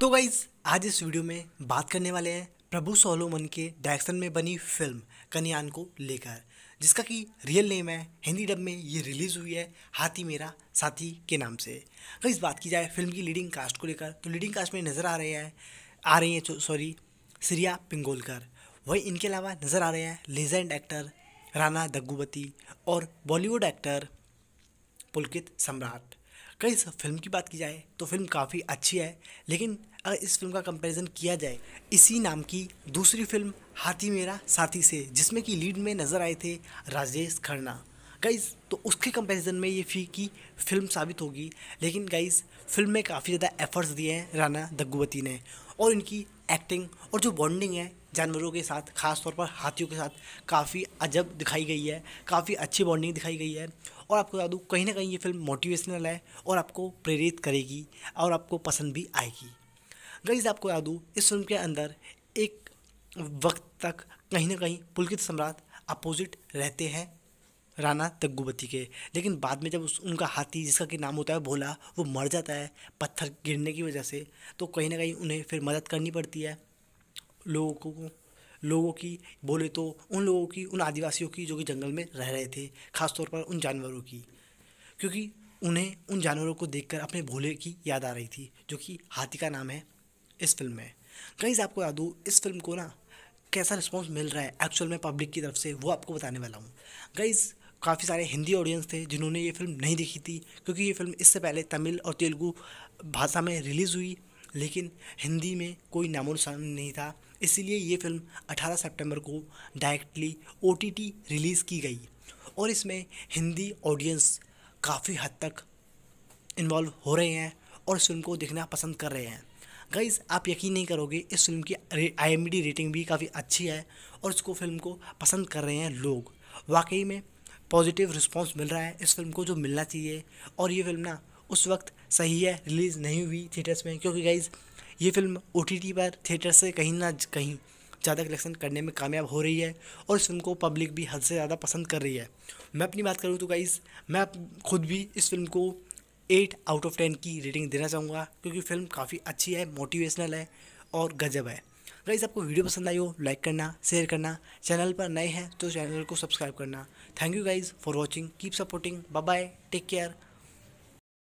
तो गाइज आज इस वीडियो में बात करने वाले हैं प्रभु सोलोमन के डायरेक्शन में बनी फिल्म कन्यान को लेकर जिसका कि रियल नेम है हिंदी डब में ये रिलीज़ हुई है हाथी मेरा साथी के नाम से अगर इस बात की जाए फिल्म की लीडिंग कास्ट को लेकर तो लीडिंग कास्ट में नज़र आ रहे हैं आ रही हैं सॉरी सिरिया पिंगोलकर वहीं इनके अलावा नज़र आ रहे हैं लेजेंड एक्टर राना दग्गुबती और बॉलीवुड एक्टर पुलकित सम्राट कहीं फिल्म की बात की जाए तो फिल्म काफ़ी अच्छी है लेकिन अगर इस फिल्म का कंपैरिजन किया जाए इसी नाम की दूसरी फिल्म हाथी मेरा साथी से जिसमें कि लीड में नज़र आए थे राजेश खन्ना गाइज तो उसके कंपैरिजन में ये फी की फिल्म साबित होगी लेकिन गाइज फिल्म में काफ़ी ज़्यादा एफर्ट्स दिए हैं राना दग्गुवती ने और इनकी एक्टिंग और जो बॉन्डिंग है जानवरों के साथ ख़ास तौर पर हाथियों के साथ काफ़ी अजब दिखाई गई है काफ़ी अच्छी बॉन्डिंग दिखाई गई है और आपको बता दूँ कहीं ना कहीं ये फिल्म मोटिवेशनल है और आपको प्रेरित करेगी और आपको पसंद भी आएगी गई आपको बता दूँ इस फिल्म के अंदर एक वक्त तक कहीं ना कहीं पुलकित सम्राट अपोजिट रहते हैं राना तग्गुबती के लेकिन बाद में जब उस उनका हाथी जिसका कि नाम होता है भोला वो मर जाता है पत्थर गिरने की वजह से तो कहीं ना कहीं उन्हें फिर मदद करनी पड़ती है लोगों को लोगों की बोले तो उन लोगों की उन आदिवासियों की जो कि जंगल में रह रहे थे ख़ासतौर पर उन जानवरों की क्योंकि उन्हें उन जानवरों को देखकर अपने भोले की याद आ रही थी जो कि हाथी का नाम है इस फिल्म में कहीं से आपको याद हो इस फिल्म को ना कैसा रिस्पॉन्स मिल रहा है एक्चुअल में पब्लिक की तरफ से वो आपको बताने वाला हूँ गईज़ काफ़ी सारे हिंदी ऑडियंस थे जिन्होंने ये फिल्म नहीं देखी थी क्योंकि ये फिल्म इससे पहले तमिल और तेलुगू भाषा में रिलीज़ हुई लेकिन हिंदी में कोई नामोनिशान नहीं था इसलिए ये फ़िल्म 18 सितंबर को डायरेक्टली ओ रिलीज़ की गई और इसमें हिंदी ऑडियंस काफ़ी हद तक इन्वॉल्व हो रहे हैं और इस फिल्म को देखना पसंद कर रहे हैं गाइज आप यकीन नहीं करोगे इस फिल्म की आई रेटिंग भी काफ़ी अच्छी है और इसको फिल्म को पसंद कर रहे हैं लोग वाकई में पॉजिटिव रिस्पॉन्स मिल रहा है इस फिल्म को जो मिलना चाहिए और ये फिल्म ना उस वक्त सही है रिलीज़ नहीं हुई थिएटर्स में क्योंकि गाइज़ ये फिल्म ओ पर थिएटर से कहीं ना कहीं ज़्यादा कलेक्शन करने में कामयाब हो रही है और इस फिल्म को पब्लिक भी हद से ज़्यादा पसंद कर रही है मैं अपनी बात करूँ तो गाइज़ मैं खुद भी इस फिल्म को एट आउट ऑफ टेन की रेटिंग देना चाहूँगा क्योंकि फिल्म काफ़ी अच्छी है मोटिवेशनल है और गजब है गाइज़ आपको वीडियो पसंद आई हो लाइक करना शेयर करना चैनल पर नए हैं तो चैनल को सब्सक्राइब करना thank you guys for watching keep supporting bye bye take care